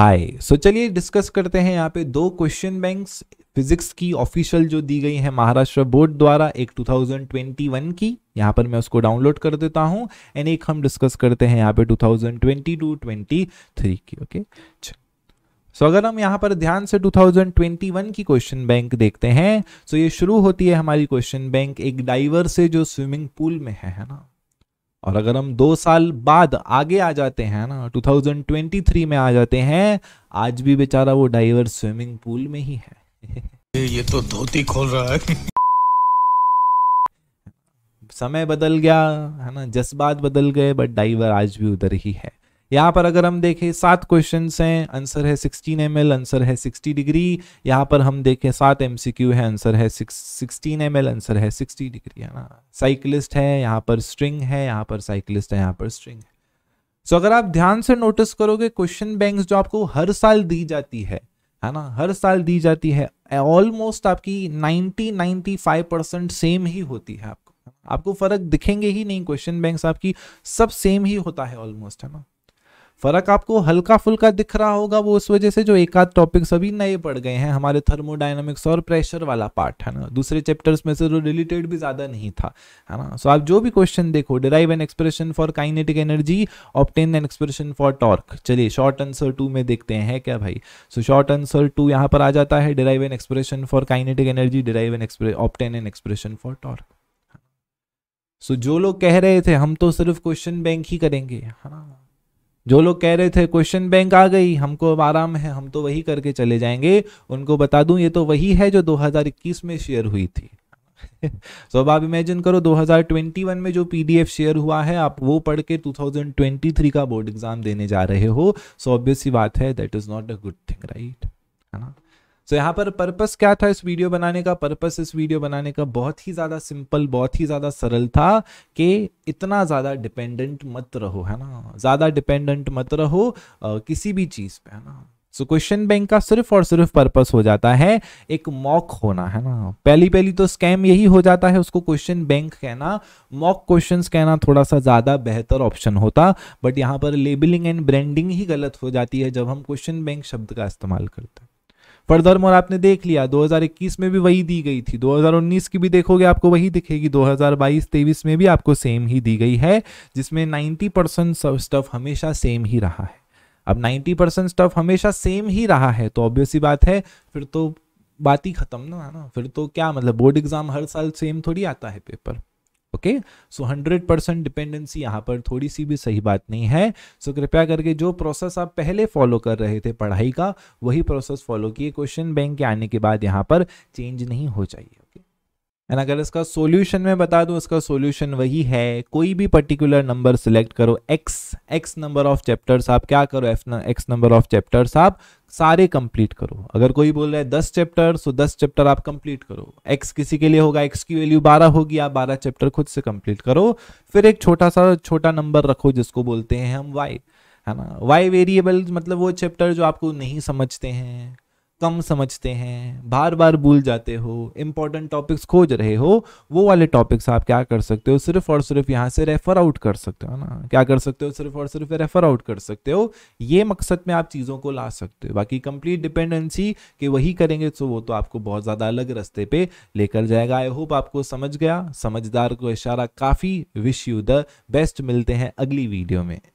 हाय सो चलिए डिस्कस करते हैं यहाँ पे दो क्वेश्चन बैंक्स फिजिक्स की ऑफिशियल जो दी गई है महाराष्ट्र बोर्ड द्वारा एक 2021 की यहाँ पर मैं उसको डाउनलोड कर देता हूँ एंड एक हम डिस्कस करते हैं यहाँ पे 2022-23 की ओके okay? सो so, अगर हम यहाँ पर ध्यान से 2021 की क्वेश्चन बैंक देखते हैं सो so ये शुरू होती है हमारी क्वेश्चन बैंक एक डाइवर से जो स्विमिंग पूल में है, है ना और अगर हम दो साल बाद आगे आ जाते हैं ना 2023 में आ जाते हैं आज भी बेचारा वो डाइवर स्विमिंग पूल में ही है ये तो धोती खोल रहा है समय बदल गया है ना जज्बात बदल गए बट डाइवर आज भी उधर ही है यहाँ पर अगर हम देखें सात क्वेश्चन हैं आंसर है 16 एम आंसर है 60 डिग्री यहाँ पर हम देखें सात एम है आंसर है सिक्सटीन एम आंसर है 60 डिग्री है ना साइकिलिस्ट है यहाँ पर स्ट्रिंग है यहाँ पर साइकिलिस्ट है यहाँ पर स्ट्रिंग है सो so, अगर आप ध्यान से नोटिस करोगे क्वेश्चन बैंक जो आपको हर साल दी जाती है है ना हर साल दी जाती है ऑलमोस्ट आपकी 90 95 परसेंट सेम ही होती है आपको आपको फर्क दिखेंगे ही नहीं क्वेश्चन बैंक आपकी सब सेम ही होता है ऑलमोस्ट है ना फर्क आपको हल्का फुल्का दिख रहा होगा वो उस वजह से जो एक आध टॉपिक सभी नए पड़ गए हैं हमारे थर्मोडाइनमिक्स और प्रेशर वाला पार्ट है ना दूसरे चैप्टर्स में से जो तो रिलेटेड भी ज़्यादा नहीं था है ना सो आप जो भी क्वेश्चन देखो derive an expression for kinetic energy obtain an expression for torque चलिए शॉर्ट आंसर टू में देखते हैं क्या भाई सो शॉर्ट आंसर टू यहाँ पर आ जाता है derive an expression for kinetic energy derive an obtain an expression for torque so जो लोग कह रहे थे हम तो सिर्फ क्वेश्चन बैंक ही करेंगे है ना जो लोग कह रहे थे क्वेश्चन बैंक आ गई हमको अब आराम है हम तो वही करके चले जाएंगे उनको बता दूं ये तो वही है जो 2021 में शेयर हुई थी सो so, अब आप इमेजिन करो 2021 में जो पीडीएफ शेयर हुआ है आप वो पढ़ के 2023 का बोर्ड एग्जाम देने जा रहे हो सो so, ऑब्वियस बात है that is not a good thing right है ना सो so, यहाँ पर पर्पस क्या था इस वीडियो बनाने का पर्पस इस वीडियो बनाने का बहुत ही ज़्यादा सिंपल बहुत ही ज़्यादा सरल था कि इतना ज़्यादा डिपेंडेंट मत रहो है ना ज़्यादा डिपेंडेंट मत रहो आ, किसी भी चीज़ पे है ना सो क्वेश्चन बैंक का सिर्फ और सिर्फ पर्पस हो जाता है एक मॉक होना है ना पहली पहली तो स्कैम यही हो जाता है उसको क्वेश्चन बैंक कहना मॉक क्वेश्चंस कहना थोड़ा सा ज़्यादा बेहतर ऑप्शन होता बट यहाँ पर लेबलिंग एंड ब्रांडिंग ही गलत हो जाती है जब हम क्वेश्चन बैंक शब्द का इस्तेमाल करते हैं फर्दर मोर आपने देख लिया 2021 में भी वही दी गई थी 2019 की भी देखोगे आपको वही दिखेगी 2022-23 में भी आपको सेम ही दी गई है जिसमें 90 परसेंट स्टफ हमेशा सेम ही रहा है अब 90 परसेंट स्टफ हमेशा सेम ही रहा है तो ऑब्वियस ही बात है फिर तो बात ही खत्म ना है ना फिर तो क्या मतलब बोर्ड एग्जाम हर साल सेम थोड़ी आता है paper okay so hundred percent dependency यहाँ पर थोड़ी सी भी सही बात नहीं है सो so, कृपया करके जो प्रोसेस आप पहले फॉलो कर रहे थे पढ़ाई का वही प्रोसेस फॉलो किए क्वेश्चन बैंक के आने के बाद यहाँ पर चेंज नहीं हो चाहिए एंड अगर इसका सॉल्यूशन मैं बता दूं इसका सॉल्यूशन वही है कोई भी पर्टिकुलर नंबर सिलेक्ट करो X X number of chapters आप क्या करो F X number of chapters आप सारे कंप्लीट करो अगर कोई बोल रहा है दस चैप्टर सो तो दस चैप्टर आप कंप्लीट करो एक्स किसी के लिए होगा एक्स की वैल्यू बारह होगी आप बारह चैप्टर खुद से कंप्लीट करो फिर एक छोटा सा छोटा नंबर रखो जिसको बोलते हैं हम वाई है ना वाई वेरिएबल मतलब वो चैप्टर जो आपको नहीं समझते हैं कम समझते हैं बार बार भूल जाते हो इम्पोर्टेंट टॉपिक्स खोज रहे हो वो वाले टॉपिक्स आप क्या कर सकते हो सिर्फ और सिर्फ यहाँ से रेफर आउट कर सकते हो ना क्या कर सकते हो सिर्फ और सिर्फ रेफर आउट कर सकते हो ये मकसद में आप चीज़ों को ला सकते हो बाकी कंप्लीट डिपेंडेंसी कि वही करेंगे तो वो तो आपको बहुत ज़्यादा अलग रस्ते पर लेकर जाएगा आई होप आपको समझ गया समझदार को इशारा काफ़ी विश यू द बेस्ट मिलते हैं अगली वीडियो में